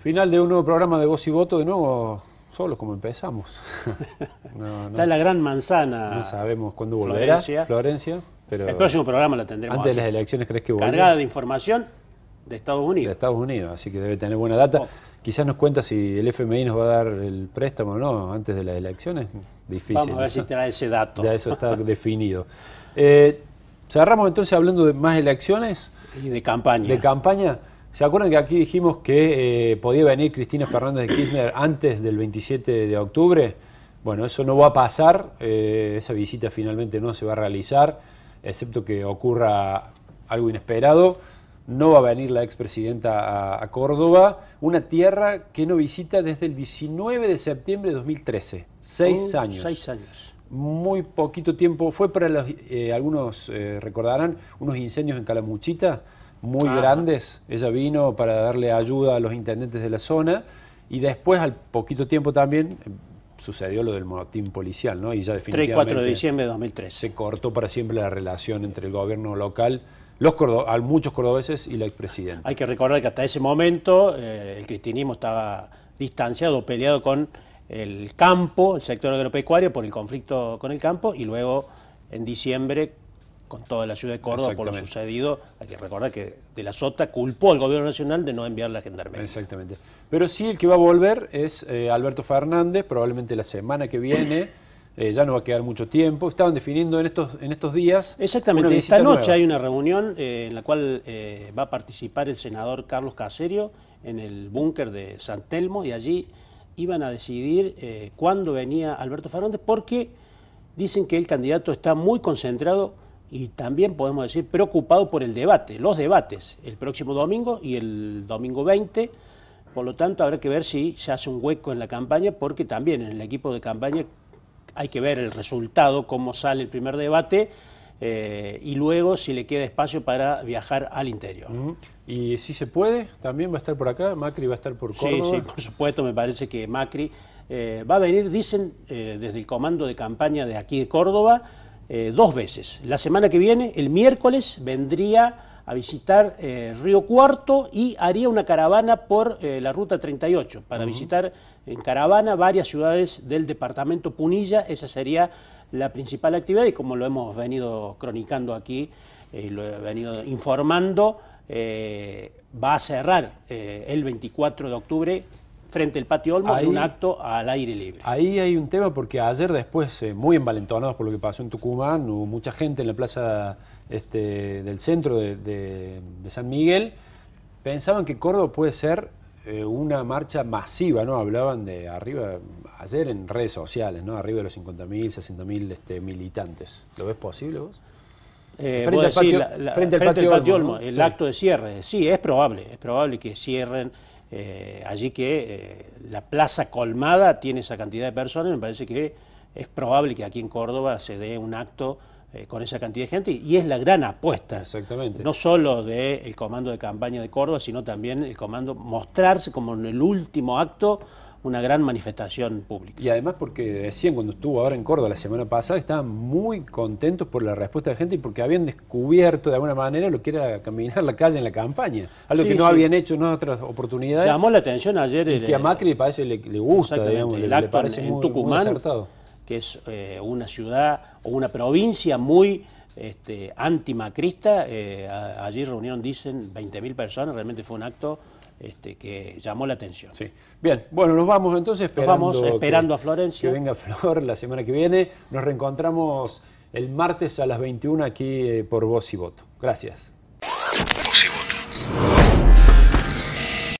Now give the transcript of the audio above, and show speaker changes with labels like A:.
A: Final de un nuevo programa de Voz y Voto, de nuevo solo, como empezamos. Está la gran manzana. No sabemos cuándo volverá Florencia. Florencia pero El próximo programa la tendremos. Antes de las elecciones, ¿crees que volverá? Cargada de información de Estados Unidos. De Estados Unidos, así que debe tener buena data. Quizás nos cuenta si el FMI nos va a dar el préstamo o no antes de las elecciones. Difícil. Vamos a ver si trae ese dato. Ya eso está definido. Eh, cerramos entonces hablando de más elecciones. Y de campaña. De campaña. ¿Se acuerdan que aquí dijimos que eh, podía venir Cristina Fernández de Kirchner antes del 27 de octubre? Bueno, eso no va a pasar, eh, esa visita finalmente no se va a realizar, excepto que ocurra algo inesperado. No va a venir la expresidenta a, a Córdoba, una tierra que no visita desde el 19 de septiembre de 2013, seis oh, años. Seis años muy poquito tiempo. Fue para los, eh, algunos recordarán, unos incendios en Calamuchita, muy grandes. Ella vino para darle ayuda a los intendentes de la zona y después, al poquito tiempo también, em, sucedió lo del motín policial, ¿no? Y ya definitivamente... 3 4 de diciembre de 2003. Se cortó para siempre la relación entre el gobierno local, los a muchos cordobeses y la expresidenta. Hay que recordar que hasta ese momento eh, el
B: cristinismo estaba distanciado, peleado con el campo, el sector agropecuario, por el conflicto con el campo, y luego en diciembre con toda la ciudad de Córdoba por lo
A: sucedido. Hay que recordar que De la Sota culpó al gobierno nacional de no enviar la gendarmería. Exactamente. Pero sí, el que va a volver es eh, Alberto Fernández, probablemente la semana que viene. Eh, ya no va a quedar mucho tiempo. Estaban definiendo en estos, en estos días. Exactamente. Esta noche hay una
B: reunión eh, en la cual va a participar el senador Carlos Caserio
A: en el búnker
B: de San Telmo y allí iban a decidir cuándo venía Alberto Fernández porque dicen que el candidato está muy concentrado y también podemos decir preocupado por el debate, los debates, el próximo domingo y el domingo 20. Por lo tanto, habrá que ver si se hace un hueco en la campaña, porque también en el equipo de campaña hay que ver el resultado, cómo sale el primer debate. Eh, y luego si le queda espacio para viajar al interior. Y si se puede, también va a estar por acá, Macri va a estar por Córdoba. Sí, sí, por supuesto, me parece que Macri eh, va a venir, dicen eh, desde el comando de campaña de aquí de Córdoba, eh, dos veces. La semana que viene, el miércoles, vendría a visitar eh, Río Cuarto y haría una caravana por eh, la Ruta 38 para visitar en caravana varias ciudades del departamento Punilla. Esa sería la principal actividad y como lo hemos venido cronicando aquí, lo he venido informando, va a cerrar el 24 de octubre frente al patio Olmo un acto al aire libre.
A: Ahí hay un tema porque ayer después, eh, muy envalentonados por lo que pasó en Tucumán, hubo mucha gente en la plaza este, del centro de, San Miguel, pensaban que Córdoba puede ser eh, una marcha masiva, ¿no? Hablaban de arriba, ayer en redes sociales, ¿no? Arriba de los 50.000, 60.000 este, militantes. ¿Lo ves posible vos? frente, al patio, Olmo, el acto
B: de cierre. Sí, es probable, es probable que cierren eh, allí que eh, la plaza colmada tiene esa cantidad de personas, me parece que es probable que aquí en Córdoba se dé un acto eh, con esa cantidad de gente y es la gran apuesta. Exactamente. No solo del comando de campaña de Córdoba, sino también el comando mostrarse como en
A: el último acto una gran manifestación pública. Y además porque decían cuando estuvo ahora en Córdoba la semana pasada, estaban muy contentos por la respuesta de la gente y porque habían descubierto de alguna manera lo que era caminar la calle en la campaña, algo que no habían hecho en otras oportunidades. Llamó
B: la atención ayer...
A: El, que a Macri
B: parece, le, gusta, el le, acto parece en Tucumán, que es eh, una ciudad o una provincia muy este, antimacrista, eh, allí reunieron, dicen, 20.000 personas, realmente fue un acto este, que llamó la
A: atención. Sí. Bien, bueno, nos vamos entonces. Nos vamos esperando a Florencia. Que venga Flor la semana que viene. Nos reencontramos el martes a las 21 aquí eh, por Voz y Voto. Gracias.